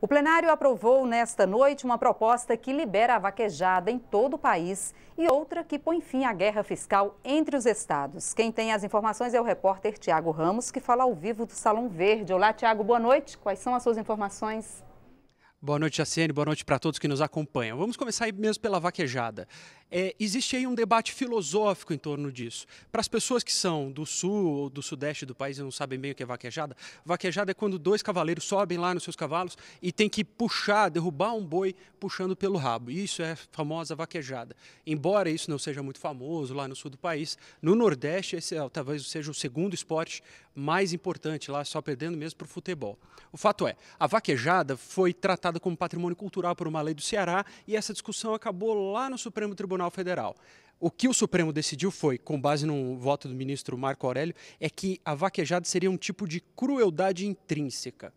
O plenário aprovou nesta noite uma proposta que libera a vaquejada em todo o país e outra que põe fim à guerra fiscal entre os estados. Quem tem as informações é o repórter Tiago Ramos, que fala ao vivo do Salão Verde. Olá, Tiago, boa noite. Quais são as suas informações? Boa noite, Jaciane. Boa noite para todos que nos acompanham. Vamos começar aí mesmo pela vaquejada. É, existe aí um debate filosófico em torno disso. Para as pessoas que são do sul ou do sudeste do país e não sabem bem o que é vaquejada, vaquejada é quando dois cavaleiros sobem lá nos seus cavalos e tem que puxar, derrubar um boi puxando pelo rabo. Isso é a famosa vaquejada. Embora isso não seja muito famoso lá no sul do país, no nordeste esse é, talvez seja o segundo esporte mais importante lá, só perdendo mesmo para o futebol. O fato é, a vaquejada foi tratada tratada como patrimônio cultural por uma lei do Ceará e essa discussão acabou lá no Supremo Tribunal Federal. O que o Supremo decidiu foi, com base no voto do ministro Marco Aurélio, é que a vaquejada seria um tipo de crueldade intrínseca.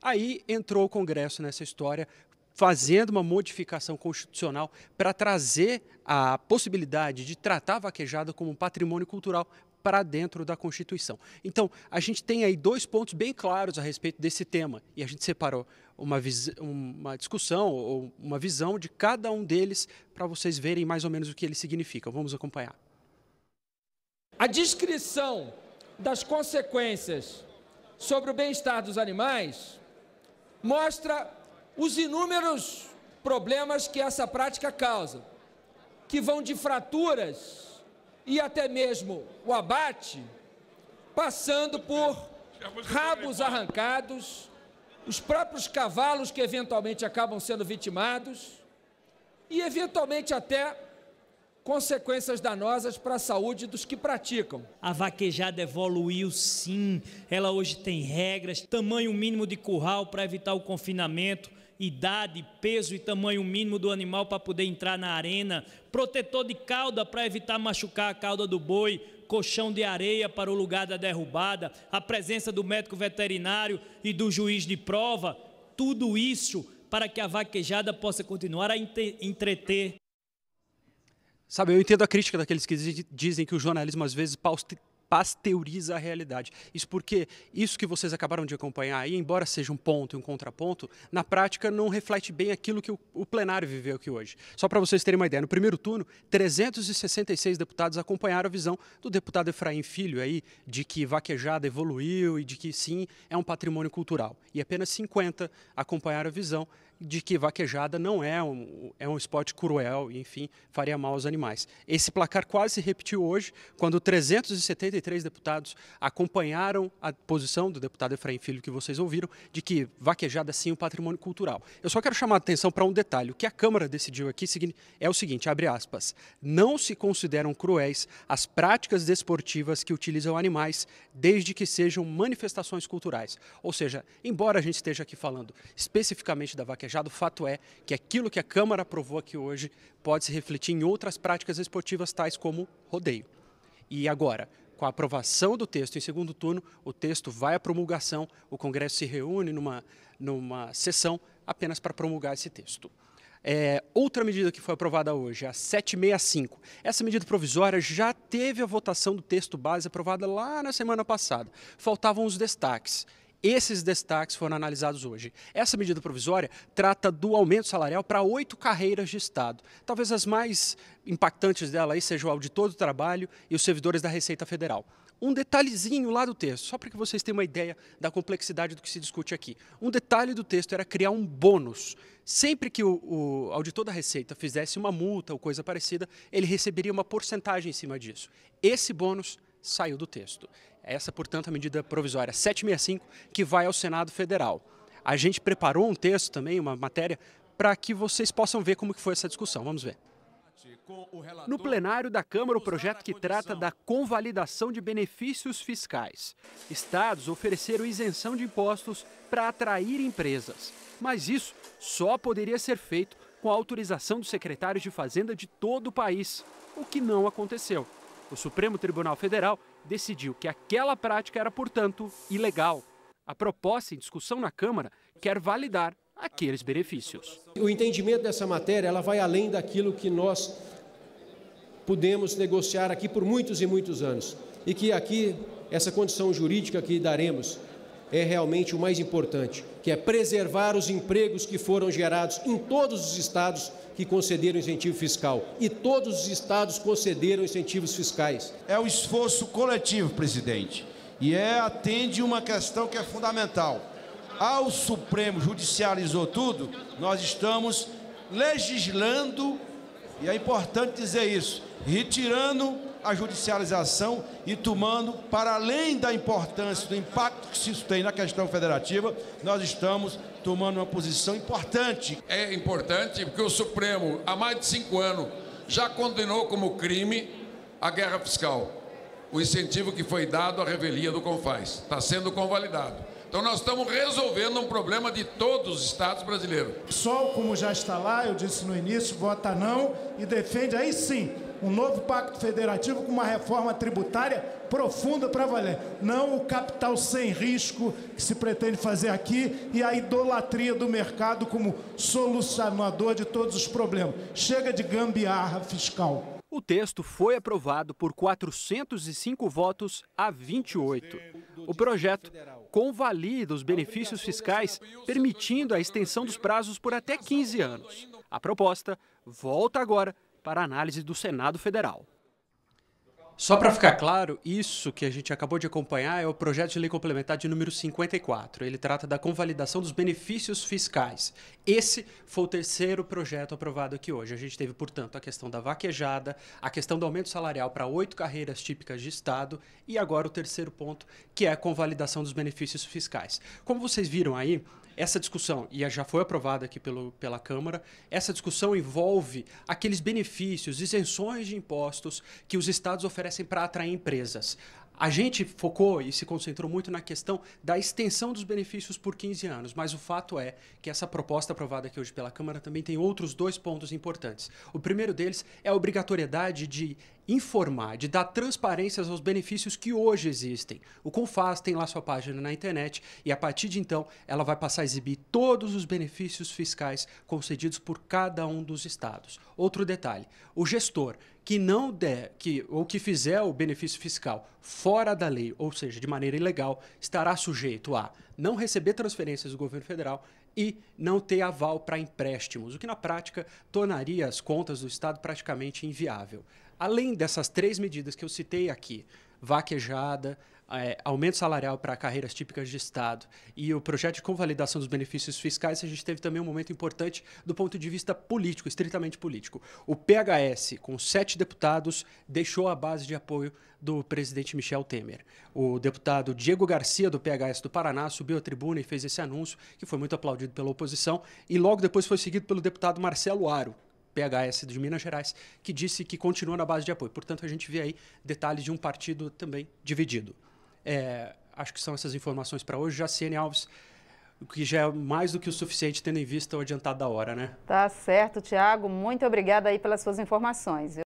Aí entrou o Congresso nessa história, fazendo uma modificação constitucional para trazer a possibilidade de tratar a vaquejada como um patrimônio cultural para dentro da Constituição. Então, a gente tem aí dois pontos bem claros a respeito desse tema e a gente separou uma, uma discussão ou uma visão de cada um deles para vocês verem mais ou menos o que eles significam. Vamos acompanhar. A descrição das consequências sobre o bem-estar dos animais mostra os inúmeros problemas que essa prática causa, que vão de fraturas e até mesmo o abate, passando por rabos arrancados, os próprios cavalos que eventualmente acabam sendo vitimados e eventualmente até consequências danosas para a saúde dos que praticam. A vaquejada evoluiu sim, ela hoje tem regras, tamanho mínimo de curral para evitar o confinamento idade, peso e tamanho mínimo do animal para poder entrar na arena, protetor de cauda para evitar machucar a cauda do boi, colchão de areia para o lugar da derrubada, a presença do médico veterinário e do juiz de prova, tudo isso para que a vaquejada possa continuar a entreter. Sabe, eu entendo a crítica daqueles que dizem que o jornalismo às vezes pasteuriza a realidade. Isso porque isso que vocês acabaram de acompanhar aí, embora seja um ponto e um contraponto, na prática não reflete bem aquilo que o, o plenário viveu aqui hoje. Só para vocês terem uma ideia, no primeiro turno, 366 deputados acompanharam a visão do deputado Efraim Filho aí de que vaquejada evoluiu e de que sim, é um patrimônio cultural. E apenas 50 acompanharam a visão de que vaquejada não é um, é um esporte cruel, enfim, faria mal aos animais. Esse placar quase se repetiu hoje, quando 373 deputados acompanharam a posição do deputado Efraim Filho, que vocês ouviram, de que vaquejada sim é um patrimônio cultural. Eu só quero chamar a atenção para um detalhe. O que a Câmara decidiu aqui é o seguinte, abre aspas, não se consideram cruéis as práticas desportivas que utilizam animais, desde que sejam manifestações culturais. Ou seja, embora a gente esteja aqui falando especificamente da vaquejada, já o fato é que aquilo que a Câmara aprovou aqui hoje pode se refletir em outras práticas esportivas, tais como rodeio. E agora, com a aprovação do texto em segundo turno, o texto vai à promulgação, o Congresso se reúne numa, numa sessão apenas para promulgar esse texto. É, outra medida que foi aprovada hoje, a 765. Essa medida provisória já teve a votação do texto base aprovada lá na semana passada. Faltavam os destaques. Esses destaques foram analisados hoje. Essa medida provisória trata do aumento salarial para oito carreiras de Estado. Talvez as mais impactantes dela aí sejam o auditor do trabalho e os servidores da Receita Federal. Um detalhezinho lá do texto, só para que vocês tenham uma ideia da complexidade do que se discute aqui. Um detalhe do texto era criar um bônus. Sempre que o, o auditor da Receita fizesse uma multa ou coisa parecida, ele receberia uma porcentagem em cima disso. Esse bônus saiu do texto. É essa, portanto, a medida provisória 765, que vai ao Senado Federal. A gente preparou um texto também, uma matéria, para que vocês possam ver como que foi essa discussão. Vamos ver. No plenário da Câmara, o projeto que trata da convalidação de benefícios fiscais. Estados ofereceram isenção de impostos para atrair empresas, mas isso só poderia ser feito com a autorização dos secretários de Fazenda de todo o país, o que não aconteceu. O Supremo Tribunal Federal decidiu que aquela prática era, portanto, ilegal. A proposta em discussão na Câmara quer validar aqueles benefícios. O entendimento dessa matéria ela vai além daquilo que nós pudemos negociar aqui por muitos e muitos anos. E que aqui, essa condição jurídica que daremos é realmente o mais importante, que é preservar os empregos que foram gerados em todos os estados que concederam incentivo fiscal. E todos os estados concederam incentivos fiscais. É o esforço coletivo, presidente, e é atende uma questão que é fundamental. Ao Supremo judicializou tudo, nós estamos legislando, e é importante dizer isso, retirando a judicialização e tomando, para além da importância, do impacto que isso tem na questão federativa, nós estamos tomando uma posição importante. É importante porque o Supremo, há mais de cinco anos, já condenou como crime a guerra fiscal, o incentivo que foi dado à revelia do Confaz. Está sendo convalidado. Então nós estamos resolvendo um problema de todos os estados brasileiros. Sol, como já está lá, eu disse no início, vota não e defende aí sim um novo pacto federativo com uma reforma tributária profunda para valer. Não o capital sem risco que se pretende fazer aqui e a idolatria do mercado como solucionador de todos os problemas. Chega de gambiarra fiscal. O texto foi aprovado por 405 votos a 28. O projeto convalida os benefícios fiscais, permitindo a extensão dos prazos por até 15 anos. A proposta volta agora para análise do Senado Federal. Só para ficar claro, isso que a gente acabou de acompanhar é o projeto de lei complementar de número 54. Ele trata da convalidação dos benefícios fiscais. Esse foi o terceiro projeto aprovado aqui hoje. A gente teve, portanto, a questão da vaquejada, a questão do aumento salarial para oito carreiras típicas de Estado e agora o terceiro ponto, que é a convalidação dos benefícios fiscais. Como vocês viram aí, essa discussão, e já foi aprovada aqui pelo, pela Câmara, essa discussão envolve aqueles benefícios, isenções de impostos que os estados oferecem oferecem para atrair empresas. A gente focou e se concentrou muito na questão da extensão dos benefícios por 15 anos, mas o fato é que essa proposta aprovada aqui hoje pela Câmara também tem outros dois pontos importantes. O primeiro deles é a obrigatoriedade de informar, de dar transparência aos benefícios que hoje existem. O Confaz tem lá sua página na internet e a partir de então ela vai passar a exibir todos os benefícios fiscais concedidos por cada um dos estados. Outro detalhe, o gestor que não der, que ou que fizer o benefício fiscal fora da lei, ou seja, de maneira ilegal, estará sujeito a não receber transferências do governo federal e não ter aval para empréstimos, o que na prática tornaria as contas do estado praticamente inviável. Além dessas três medidas que eu citei aqui, vaquejada, é, aumento salarial para carreiras típicas de Estado e o projeto de convalidação dos benefícios fiscais, a gente teve também um momento importante do ponto de vista político, estritamente político. O PHS, com sete deputados, deixou a base de apoio do presidente Michel Temer. O deputado Diego Garcia, do PHS do Paraná, subiu à tribuna e fez esse anúncio, que foi muito aplaudido pela oposição, e logo depois foi seguido pelo deputado Marcelo Aro, PHS de Minas Gerais, que disse que continua na base de apoio. Portanto, a gente vê aí detalhes de um partido também dividido. É, acho que são essas informações para hoje. Já Ciene Alves, o que já é mais do que o suficiente, tendo em vista o adiantado da hora, né? Tá certo, Tiago. Muito obrigada aí pelas suas informações.